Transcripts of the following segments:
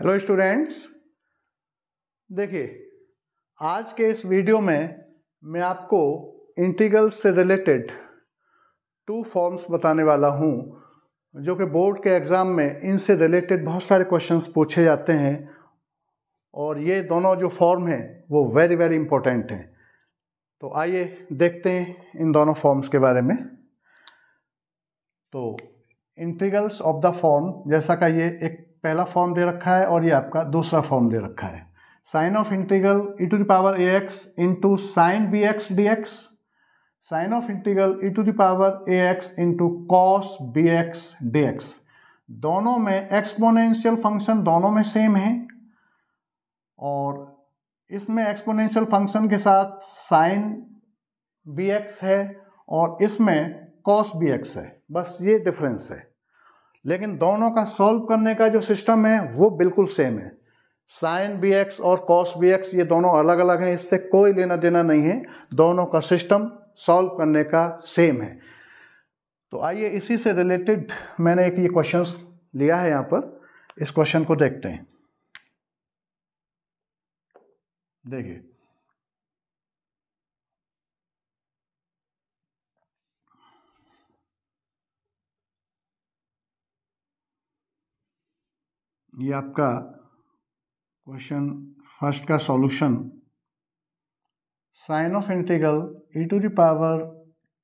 Hello students देखिए आज के इस वीडियो में मैं आपको इंटीग्रल से रिलेटेड टू फॉर्म्स बताने वाला हूँ जो कि बोर्ड के एग्ज़ाम में इनसे रिलेटेड बहुत सारे क्वेश्चंस पूछे जाते हैं और ये दोनों जो फॉर्म हैं वो वेरी वेरी इंपॉर्टेंट हैं तो आइए देखते हैं इन दोनों फॉर्म्स के बारे में तो इंटीग्रल्स ऑफ द फॉर्म जैसा का ये एक पहला फॉर्म दे रखा है और ये आपका दूसरा फॉर्म दे रखा है sign of integral e to power a x into sine b x d x sign of integral e to the power a x into cos b x d x दोनों में एक्सपोनेंशियल फंक्शन दोनों में same है और इसमें exponential function के साथ sign b x है और इसमें कॉस बी एक्स है बस ये डिफरेंस है लेकिन दोनों का सॉल्व करने का जो सिस्टम है वो बिल्कुल सेम है साइन बी एक्स और कॉस बी एक्स ये दोनों अलग अलग हैं इससे कोई लेना देना नहीं है दोनों का सिस्टम सॉल्व करने का सेम है तो आइए इसी से रिलेटेड मैंने एक ये क्वेश्चन लिया है यहाँ पर इस क्वेश्चन को देखते हैं देखिए ये आपका क्वेश्चन फर्स्ट का solution sign of integral e to the power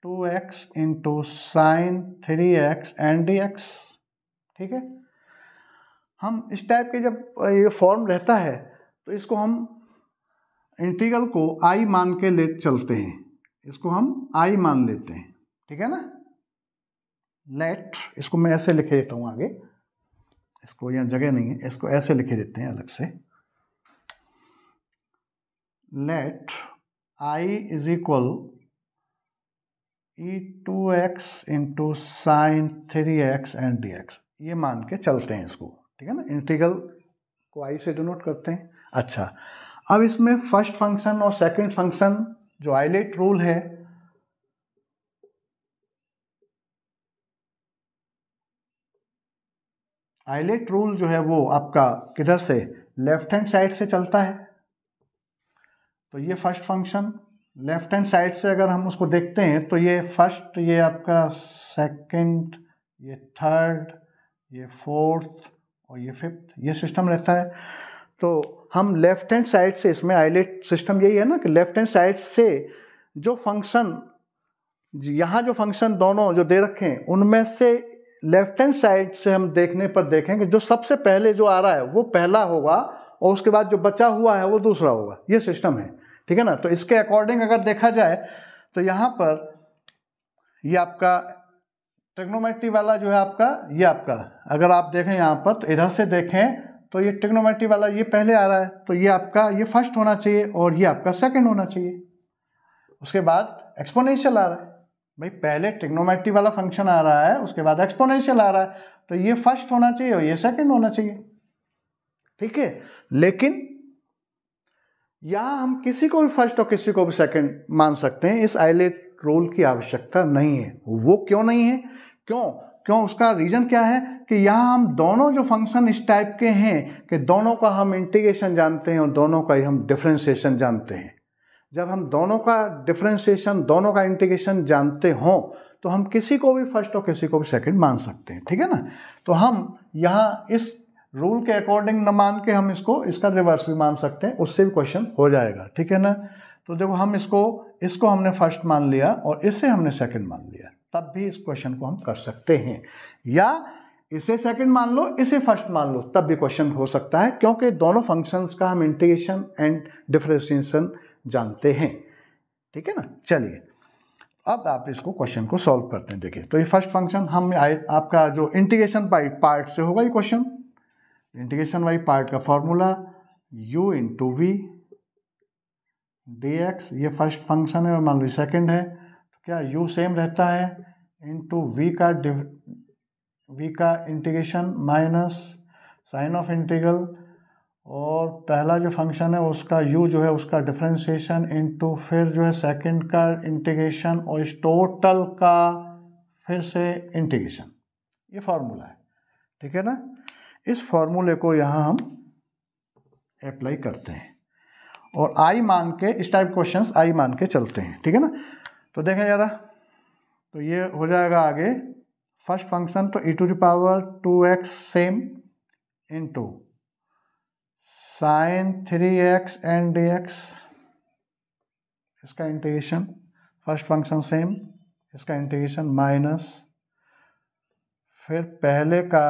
two x into sine three x and d x ठीक है हम इस टाइप के जब ये फॉर्म रहता है तो इसको हम इंटीग्रल को आई मान के ले चलते हैं इसको हम आई मान लेते हैं ठीक है ना लेट इसको मैं ऐसे लिख देता हूँ आगे इसको यहाँ जगह नहीं है इसको ऐसे लिखे देते हैं अलग से let I is equal e to x into sine three x and d x ये मान के चलते हैं इसको ठीक है ना इंटीग्रल को आई से डिनोट करते हैं अच्छा अब इसमें फर्स्ट फंक्शन और सेकंड फंक्शन जो आईलेट रूल है आईलेट रूल जो है वो आपका किधर से लेफ्ट हैंड साइड से चलता है तो ये first function left hand side से अगर हम उसको देखते हैं तो ये फर्स्ट ये आपका सेकंड ये थर्ड ये फोर्थ और ये फिफ्थ ये सिस्टम रहता है तो हम लेफ्ट हैंड साइड से इसमें आईलेट सिस्टम यही है ना कि लेफ्ट हैंड साइड से जो फंक्शन यहाँ जो फंक्शन दोनों जो दे रखे हैं उनमें से लेफ्ट हैंड साइड से हम देखने पर देखेंगे जो सबसे पहले जो आ रहा है वो पहला होगा और उसके बाद जो बचा हुआ है वो दूसरा होगा ये सिस्टम है ठीक है ना तो इसके अकॉर्डिंग अगर देखा जाए तो यहाँ पर ये आपका ट्रिग्नोमेट्री वाला जो है आपका ये आपका अगर आप देखें यहाँ पर तो इधर से देखें तो ये ट्रिग्नोमेट्री वाला ये पहले आ रहा है तो ये आपका ये फर्स्ट होना चाहिए और ये आपका सेकेंड होना चाहिए उसके बाद एक्सपोनेंशियल आ रहा है भाई पहले ट्रिग्नोमेट्री वाला फंक्शन आ रहा है उसके बाद एक्सपोनेंशियल आ रहा है तो ये फर्स्ट होना चाहिए और ये सेकंड होना चाहिए ठीक है लेकिन यहाँ हम किसी को भी फर्स्ट और किसी को भी सेकंड मान सकते हैं इस आईले रोल की आवश्यकता नहीं है वो क्यों नहीं है क्यों क्यों उसका रीज़न क्या है कि यहाँ हम दोनों जो फंक्शन इस टाइप के हैं कि दोनों का हम इंटीग्रेशन जानते हैं और दोनों का ही हम डिफ्रेंसिएशन जानते हैं जब हम दोनों का डिफ्रेंशिएशन दोनों का इंटीग्रेशन जानते हों तो हम किसी को भी फर्स्ट और किसी को भी सेकंड मान सकते हैं ठीक है ना तो हम यहाँ इस रूल के अकॉर्डिंग न मान के हम इसको इसका रिवर्स भी मान सकते हैं उससे भी क्वेश्चन हो जाएगा ठीक है ना तो देखो हम इसको इसको हमने फर्स्ट मान लिया और इसे हमने सेकंड मान लिया तब भी इस क्वेश्चन को हम कर सकते हैं या इसे सेकंड मान लो इसे फर्स्ट मान लो तब भी क्वेश्चन हो सकता है क्योंकि दोनों फंक्शंस का हम इंटीग्रेशन एंड डिफ्रेंशिएशन जानते हैं ठीक है ना चलिए अब आप इसको क्वेश्चन को सॉल्व करते हैं देखिए तो ये फर्स्ट फंक्शन हम आए आपका जो इंटीग्रेशन बाई पार्ट से होगा ये क्वेश्चन इंटीग्रेशन बाई पार्ट का formula u into v d x ये फर्स्ट फंक्शन है और मान लो सेकेंड है तो क्या u सेम रहता है इंटू वी का v का integration minus sign of integral और पहला जो फंक्शन है उसका u जो है उसका डिफ्रेंसीशन इनटू फिर जो है सेकंड का इंटीग्रेशन और इस टोटल का फिर से इंटीग्रेशन ये फार्मूला है ठीक है ना इस फार्मूले को यहाँ हम अप्लाई करते हैं और आई मान के इस टाइप क्वेश्चंस आई मान के चलते हैं ठीक है ना तो देखें ज़रा तो ये हो जाएगा आगे फर्स्ट फंक्शन तो e to the power two x same into sine three x and d x इसका इंटीग्रेशन फर्स्ट फंक्शन सेम इसका इंटीग्रेशन माइनस फिर पहले का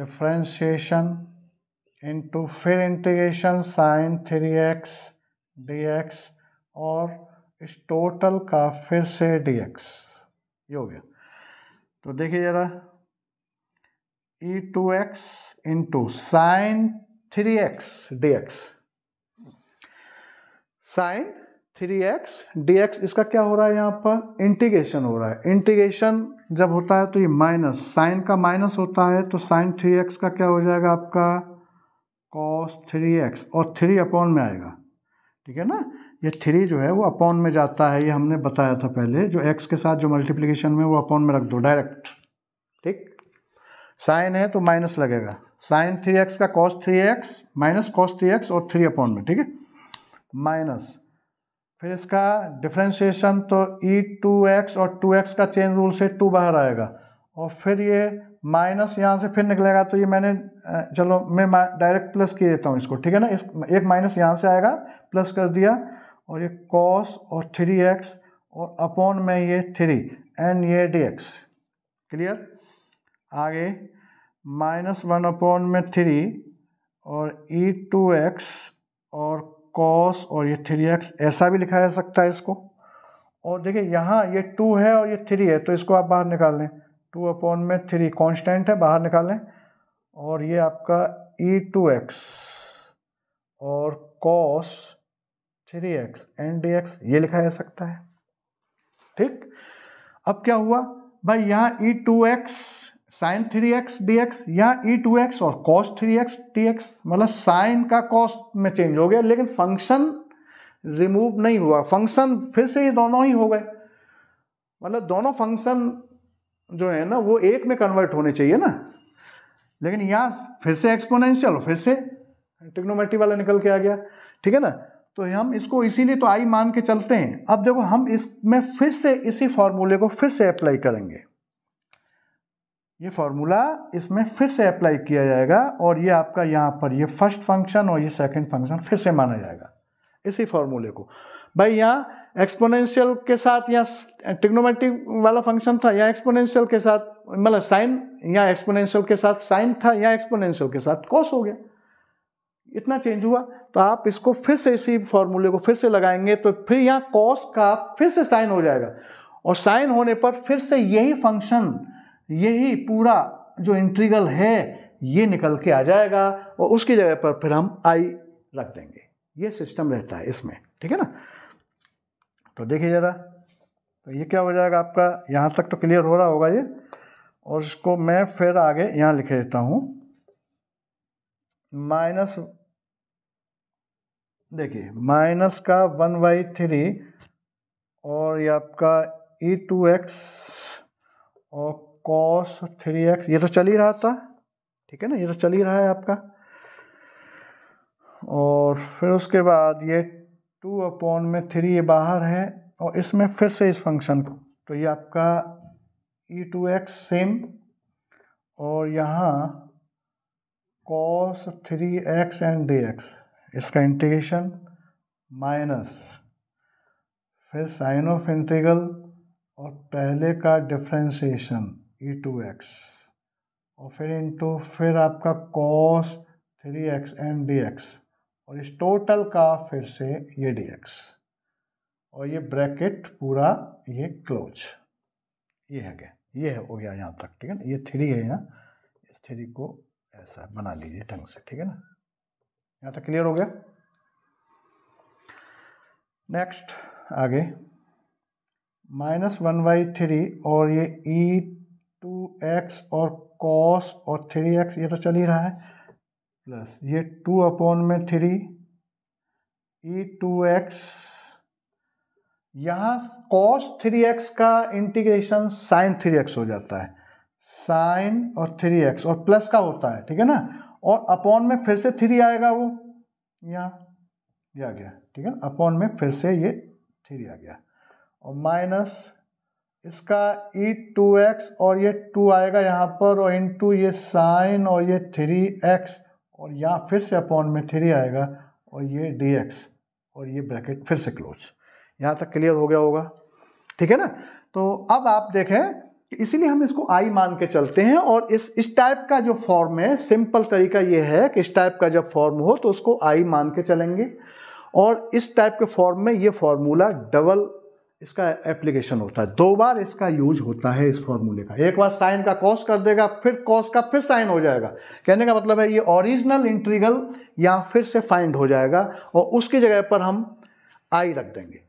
डिफ्रेंशिएशन इनटू फिर integration sine three x d x और इस टोटल का फिर से डी एक्स ये हो गया तो देखिए ज़रा e to x into sine three x d x sine three x d x इसका क्या हो रहा है यहाँ पर इंटीग्रेशन हो रहा है इंटीग्रेशन जब होता है तो ये माइनस साइन का माइनस होता है तो साइन थ्री एक्स का क्या हो जाएगा आपका कॉस थ्री एक्स और थ्री अपॉन में आएगा ठीक है ना ये थ्री जो है वो अपॉन में जाता है ये हमने बताया था पहले जो एक्स के साथ जो मल्टीप्लीकेशन में वो अपॉन में रख दो डायरेक्ट साइन है तो माइनस लगेगा साइन थ्री एक्स का cos three x minus cos three x और थ्री अपॉन में ठीक है माइनस फिर इसका डिफ्रेंशिएशन तो ई e टू एक्स और टू एक्स का चेन रूल से टू बाहर आएगा और फिर ये माइनस यहाँ से फिर निकलेगा तो ये मैंने चलो मैं डायरेक्ट प्लस किए देता हूँ इसको ठीक है ना इस एक माइनस यहाँ से आएगा प्लस कर दिया और ये कॉस और थ्री एक्स और अपॉन में ये थ्री एंड ये डी एक्स क्लियर आगे माइनस वन अपॉन में थ्री और ई टू एक्स और कॉस और ये थ्री एक्स ऐसा भी लिखा जा सकता है इसको और देखिए यहाँ ये टू है और ये थ्री है तो इसको आप बाहर निकाल लें टू अपॉन में थ्री कांस्टेंट है बाहर निकाल लें और ये आपका ई टू एक्स और cos three x and d x ये लिखा जा सकता है ठीक अब क्या हुआ भाई यहाँ e to x sine three x d x या ई टू एक्स और cos three x d x मतलब साइन का कॉस में चेंज हो गया लेकिन फंक्शन रिमूव नहीं हुआ फंक्शन फिर से ये दोनों ही हो गए मतलब दोनों फंक्शन जो है ना वो एक में कन्वर्ट होने चाहिए ना लेकिन यहाँ फिर से एक्सपोनेंशियल फिर से टिक्नोमेट्री वाला निकल के आ गया ठीक है ना तो हम इसको इसीलिए तो आई मान के चलते हैं अब देखो हम इसमें फिर से इसी फॉर्मूले को फिर से अप्लाई करेंगे ये फार्मूला इसमें फिर से अप्लाई किया जाएगा और ये आपका यहाँ पर ये फर्स्ट फंक्शन और ये सेकंड फंक्शन फिर से माना जाएगा इसी फार्मूले को भाई यहाँ एक्सपोनेंशियल के साथ या टिग्नोमेट्रिक वाला फंक्शन था या एक्सपोनेंशियल के साथ मतलब साइन या एक्सपोनेंशियल के साथ साइन था या एक्सपोनेंशियल के साथ कॉस हो गया इतना चेंज हुआ तो आप इसको फिर से इसी फार्मूले को फिर से लगाएंगे तो फिर यहाँ कॉस का फिर से साइन हो जाएगा और साइन होने पर फिर से यही फंक्शन यही पूरा जो इंट्रीगल है ये निकल के आ जाएगा और उसकी जगह पर फिर हम आई रख देंगे ये सिस्टम रहता है इसमें ठीक है ना तो देखिए ज़रा तो ये क्या हो जाएगा आपका यहाँ तक तो क्लियर हो रहा होगा ये और इसको मैं फिर आगे यहाँ लिख देता हूँ माइनस देखिए माइनस का वन बाई थ्री और ये आपका ई e टू एक्स और कॉस थ्री एक्स ये तो चल ही रहा था ठीक है ना ये तो चल ही रहा है आपका और फिर उसके बाद ये टू अपॉन में थ्री ये बाहर है और इसमें फिर से इस फंक्शन को तो ये आपका ई टू एक्स सेम और यहाँ cos three x and d x इसका इंटीग्रेशन माइनस फिर साइन ऑफ इंटीग्रल और पहले का डिफ्रेंसीशन ई टू एक्स और फिर इंटू फिर आपका cos three x and d x और इस टोटल का फिर से ये डी एक्स और ये ब्रैकेट पूरा ये क्लोज ये है गया ये है हो गया यहाँ तक ठीक है ना ये थ्री है यहाँ इस थ्री को ऐसा बना लीजिए ढंग से ठीक है ना यहाँ तक क्लियर हो गया नेक्स्ट आगे माइनस वन बाई थ्री और ये ई e टू एक्स और कॉस और थ्री एक्स ये तो चल ही रहा है प्लस ये टू अपॉन में थ्री ई टू एक्स यहाँ कॉस थ्री एक्स का इंटीग्रेशन साइन थ्री एक्स हो जाता है साइन और थ्री एक्स और प्लस का होता है ठीक है ना और अपॉन में फिर से थ्री आएगा वो यहाँ ये आ गया ठीक है अपॉन में फिर से ये थ्री आ गया और माइनस इसका ई टू एक्स और ये टू आएगा यहाँ पर और इन टू ये साइन और ये थ्री एक्स और यहाँ फिर से अपॉन में थ्री आएगा और ये डी एक्स और ये ब्रैकेट फिर से क्लोज यहाँ तक क्लियर हो गया होगा ठीक है ना तो अब आप देखें कि इसीलिए हम इसको आई मान के चलते हैं और इस इस टाइप का जो फॉर्म है सिंपल तरीका ये है कि इस टाइप का जब फॉर्म हो तो उसको आई मान के चलेंगे और इस टाइप के फॉर्म में ये फॉर्मूला डबल इसका एप्लीकेशन होता है दो बार इसका यूज होता है इस फॉर्मूले का एक बार साइन का कॉस कर देगा फिर कॉस का फिर साइन हो जाएगा कहने का मतलब है ये ओरिजिनल इंट्रीगल यहाँ फिर से फाइंड हो जाएगा और उसकी जगह पर हम आई रख देंगे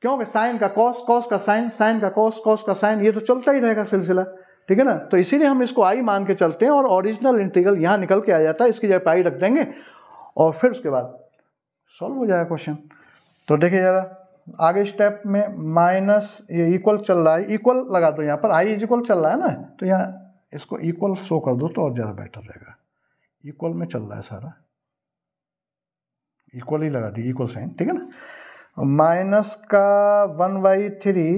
क्योंकि साइन का कॉस कॉस का साइन साइन का कॉस कॉस का साइन ये तो चलता ही रहेगा सिलसिला ठीक है ना तो इसीलिए हम इसको आई मान के चलते हैं और ओरिजिनल इंट्रीगल यहाँ निकल के आ जाता है इसकी जगह पर आई रख देंगे और फिर उसके बाद सॉल्व हो जाएगा क्वेश्चन तो देखिए ज़रा आगे स्टेप में माइनस ये इक्वल चल रहा है इक्वल लगा दो यहाँ पर आई इज इक्वल चल रहा है ना तो यहाँ इसको इक्वल शो कर दो तो और ज़्यादा बेटर रहेगा इक्वल में चल रहा है सारा इक्वल ही लगा दी इक्वल साइन ठीक है ना माइनस का वन बाई थ्री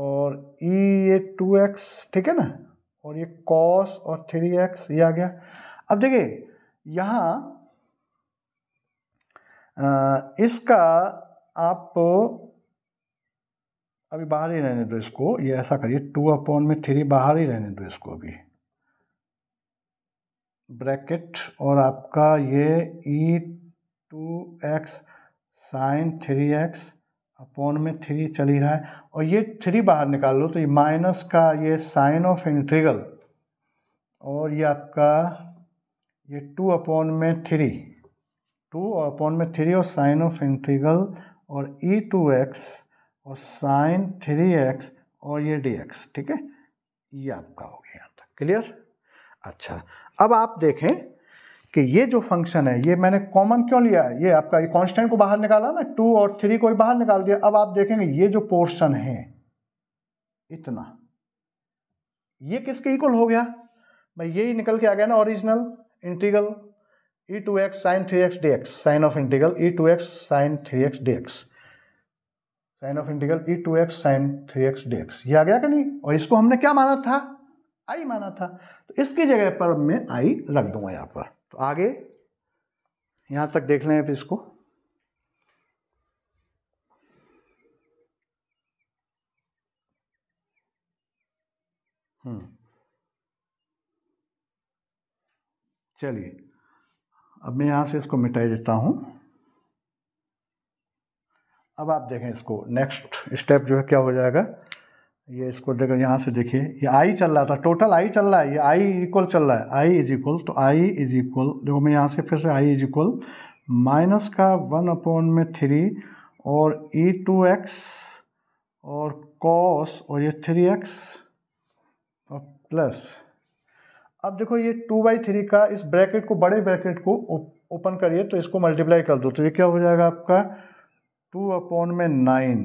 और ई e ये टू एक्स ठीक है ना और ये कॉस और थ्री एक्स ये आ गया अब देखिए यहाँ इसका आप अभी बाहर ही रहने दो इसको ये ऐसा करिए टू अपॉन में थ्री बाहर ही रहने दो इसको अभी ब्रैकेट और आपका ये e to x sine three x upon में थ्री चल ही रहा है और ये थ्री बाहर निकाल लो तो ये माइनस का ये साइन ऑफ इंट्रीगल और ये आपका ये टू अपॉन में थ्री टू और अपॉन में थ्री और साइन ऑफ इंटीग्रल और ई टू एक्स और साइन थ्री एक्स और ये डी एक्स ठीक है ये आपका हो गया यहाँ तक क्लियर अच्छा अब आप देखें कि ये जो फंक्शन है ये मैंने कॉमन क्यों लिया है ये आपका ये कांस्टेंट को बाहर निकाला ना टू और थ्री को बाहर निकाल दिया अब आप देखेंगे ये जो पोर्शन है इतना ये किसके इक्वल हो गया भाई यही निकल के आ गया ना original integral e to x sine three x d x sign of integral e to x sine three x d x sign of integral e to x sine three x d x ये आ गया कि नहीं और इसको हमने क्या माना था आई माना था तो इसकी जगह पर मैं आई रख दूंगा यहाँ पर तो आगे यहाँ तक देख लें आप इसको हम्म। चलिए अब मैं यहाँ से इसको मिटाई देता हूँ अब आप देखें इसको नेक्स्ट स्टेप जो है क्या हो जाएगा ये इसको देखो यहाँ से देखिए ये आई चल रहा था टोटल आई चल रहा है ये आई इक्वल चल रहा है आई इज इक्वल तो आई इज इक्वल देखो मैं यहाँ से फिर से आई इज इक्वल माइनस का वन अपॉन में थ्री और ई टू एक्स और कॉस और ये थ्री एक्स और प्लस अब देखो ये टू बाई थ्री का इस ब्रैकेट को बड़े ब्रैकेट को ओपन करिए तो इसको मल्टीप्लाई कर दो तो ये क्या हो जाएगा आपका टू अपॉन में नाइन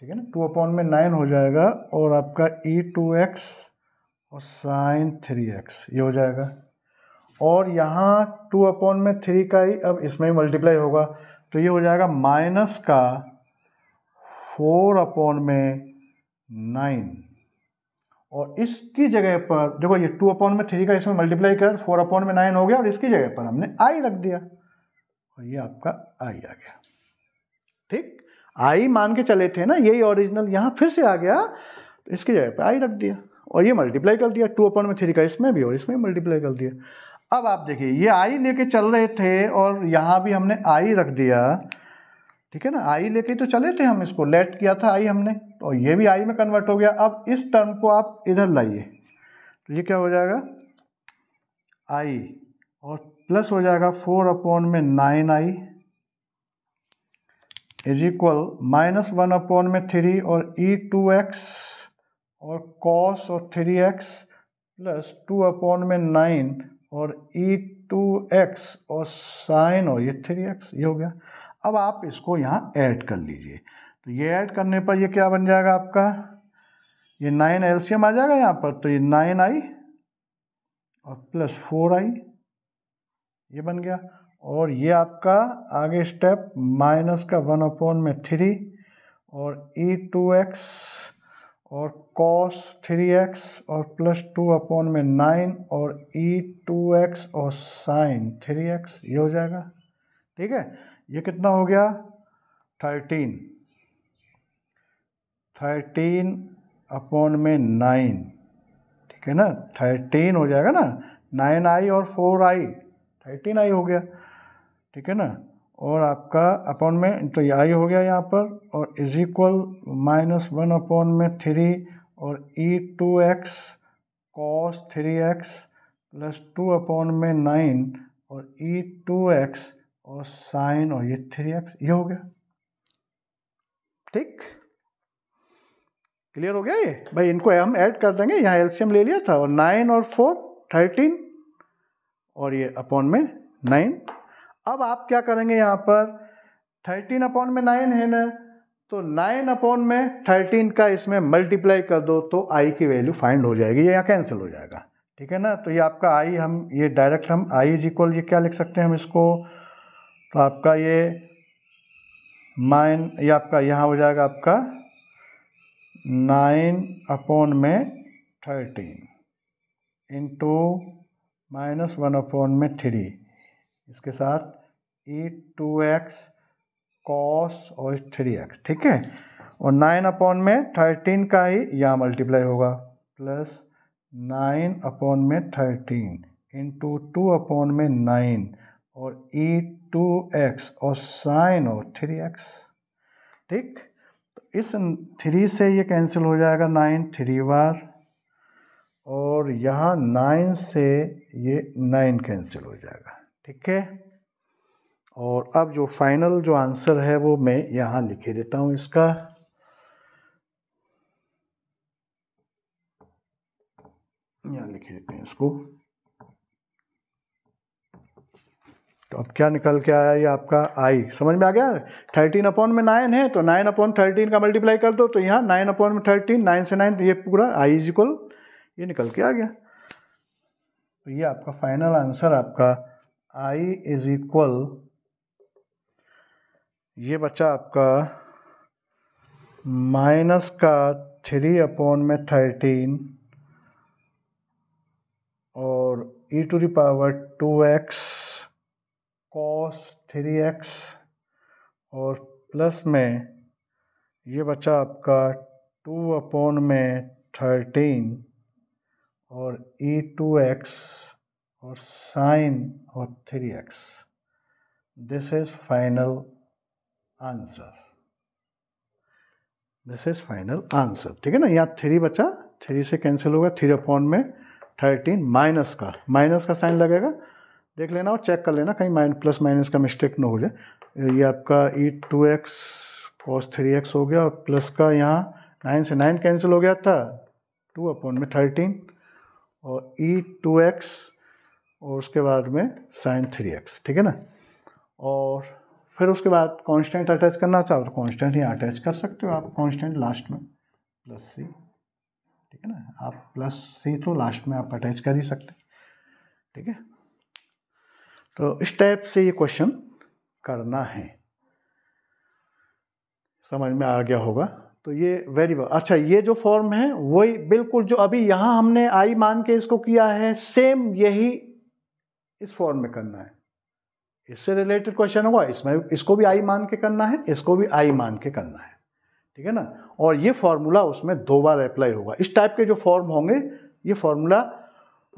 ठीक है ना टू अपॉन में नाइन हो जाएगा और आपका ई टू एक्स और साइन थ्री एक्स ये हो जाएगा और यहाँ टू अपॉन में थ्री का ही अब इसमें ही मल्टीप्लाई होगा तो ये हो जाएगा माइनस का फोर अपॉन में नाइन और इसकी जगह पर देखो ये टू अपॉन में थ्री का इसमें मल्टीप्लाई कर फोर अपॉन में नाइन हो गया और इसकी जगह पर हमने आई रख दिया और ये आपका आई आ गया ठीक आई मान के चले थे ना यही ओरिजिनल यहाँ फिर से आ गया तो इसकी जगह पर आई रख दिया और ये मल्टीप्लाई कर दिया टू अपॉन में थ्री का इसमें भी और इसमें मल्टीप्लाई कर दिया अब आप देखिए ये आई लेके चल रहे थे और यहाँ भी हमने आई रख दिया ठीक है ना आई लेके तो चले थे हम इसको लेट किया था आई हमने तो ये भी आई में कन्वर्ट हो गया अब इस टर्म को आप इधर लाइए तो ये क्या हो जाएगा आई और प्लस हो जाएगा फोर अपॉन में nine I is equal minus one upon में थ्री और ई टू एक्स और कॉस और three x plus two upon में नाइन और ई टू एक्स और साइन और ये थ्री एक्स ये हो गया अब आप इसको यहाँ ऐड कर लीजिए तो ये ऐड करने पर ये क्या बन जाएगा आपका ये नाइन एल्शियम आ जाएगा यहाँ पर तो ये नाइन आई और प्लस फोर आई ये बन गया और ये आपका आगे स्टेप माइनस का वन अपॉन में थ्री और ई टू एक्स और कॉस थ्री एक्स और प्लस टू अपॉन में नाइन और ई टू एक्स और साइन थ्री एक्स ये हो जाएगा ठीक है ये कितना हो गया थर्टीन थर्टीन अपॉन में नाइन ठीक है ना थर्टीन हो जाएगा ना नाइन आई और फोर आई थर्टीन आई हो गया ठीक है ना और आपका अपॉन में तो ये आई हो गया यहाँ पर और is equal minus one upon में थ्री और e to x cos three x plus two upon में नाइन और ई टू एक्स और साइन और ये थ्री एक्स ये हो गया ठीक क्लियर हो गया ये भाई इनको हम ऐड कर देंगे यहाँ एल्शियम ले लिया था और नाइन और फोर थर्टीन और ये अपॉन में नाइन अब आप क्या करेंगे यहाँ पर थर्टीन अपॉन में नाइन है ना तो नाइन अपॉन में थर्टीन का इसमें मल्टीप्लाई कर दो तो आई की वैल्यू फाइंड हो जाएगी ये यहाँ कैंसिल हो जाएगा ठीक है ना तो ये आपका आई हम ये डायरेक्ट हम आई इज इक्वल ये क्या लिख सकते हैं हम इसको तो आपका ये माइन ये आपका यहाँ हो जाएगा आपका नाइन अपॉन में thirteen into minus one upon में थ्री इसके साथ ई टू एक्स कॉस और थ्री एक्स ठीक है और नाइन अपॉन में थर्टीन का ही यहाँ मल्टीप्लाई होगा प्लस नाइन अपॉन में थर्टीन इंटू टू अपॉन में नाइन और ई टू एक्स और साइन और थ्री एक्स ठीक तो इस थ्री से ये कैंसिल हो जाएगा नाइन थ्री बार और यहाँ नाइन से ये नाइन कैंसिल हो जाएगा ठीक है और अब जो फाइनल जो आंसर है वो मैं यहाँ लिखे देता हूँ इसका यहाँ लिखे देते हैं इसको तो अब क्या निकल के आया ये आपका आई समझ में आ गया थर्टीन अपॉन में नाइन है तो नाइन अपॉन थर्टीन का मल्टीप्लाई कर दो तो यहाँ नाइन अपॉन में थर्टीन नाइन से नाइन तो ये पूरा आई इज इक्वल ये निकल के आ गया तो ये आपका फाइनल आंसर आपका आई इज इक्वल ये बच्चा आपका माइनस का थ्री अपॉन में थर्टीन और e to the power two x cos three x और प्लस में ये बचा आपका टू अपॉन में थर्टीन और ई टू एक्स और साइन और three x this is final answer this is final answer ठीक है ना यहाँ थ्री बचा थ्री से कैंसिल होगा थ्री अपॉन में थर्टीन माइनस का माइनस का साइन लगेगा देख लेना और चेक कर लेना कहीं माइन प्लस माइनस का मिस्टेक ना हो जाए ये आपका e to x cos three x हो गया और प्लस का यहाँ नाइन से नाइन कैंसिल हो गया था टू अपॉन में थर्टीन और ई टू एक्स और उसके बाद में साइन थ्री एक्स ठीक है ना और फिर उसके बाद कांस्टेंट अटैच करना चाहो तो कांस्टेंट यहाँ अटैच कर सकते हो आप कांस्टेंट लास्ट में प्लस सी ठीक है ना आप प्लस सी तो लास्ट में आप अटैच कर ही सकते ठीक है तो इस टाइप से ये क्वेश्चन करना है समझ में आ गया होगा तो ये वेरी वेल अच्छा ये जो फॉर्म है वही बिल्कुल जो अभी यहाँ हमने आई मान के इसको किया है सेम यही इस फॉर्म में करना है इससे रिलेटेड क्वेश्चन होगा इसमें इसको भी आई मान के करना है इसको भी आई मान के करना है ठीक है ना और ये फॉर्मूला उसमें दो बार अप्लाई होगा इस टाइप के जो फॉर्म होंगे ये फॉर्मूला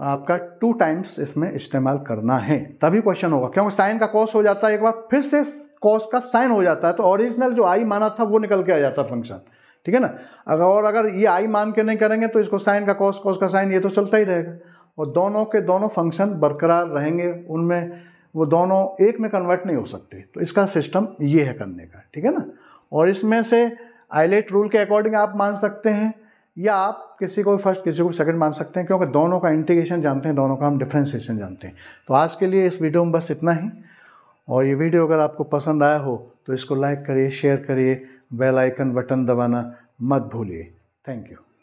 आपका टू टाइम्स इसमें इस्तेमाल करना है तभी क्वेश्चन होगा क्योंकि साइन का कॉस हो जाता है एक बार फिर से कॉस का साइन हो जाता है तो ओरिजिनल जो आई माना था वो निकल के आ जाता है फंक्शन ठीक है ना अगर और अगर ये आई मान के नहीं करेंगे तो इसको साइन का कॉस कॉस का साइन ये तो चलता ही रहेगा और दोनों के दोनों फंक्शन बरकरार रहेंगे उनमें वो दोनों एक में कन्वर्ट नहीं हो सकते तो इसका सिस्टम ये है करने का ठीक है ना और इसमें से आईलेट रूल के अकॉर्डिंग आप मान सकते हैं या आप किसी को फर्स्ट किसी को सेकंड मान सकते हैं क्योंकि दोनों का इंटीग्रेशन जानते हैं दोनों का हम डिफ्रेंसिएशन जानते हैं तो आज के लिए इस वीडियो में बस इतना ही और ये वीडियो अगर आपको पसंद आया हो तो इसको लाइक करिए शेयर करिए बेल आइकन बटन दबाना मत भूलिए थैंक यू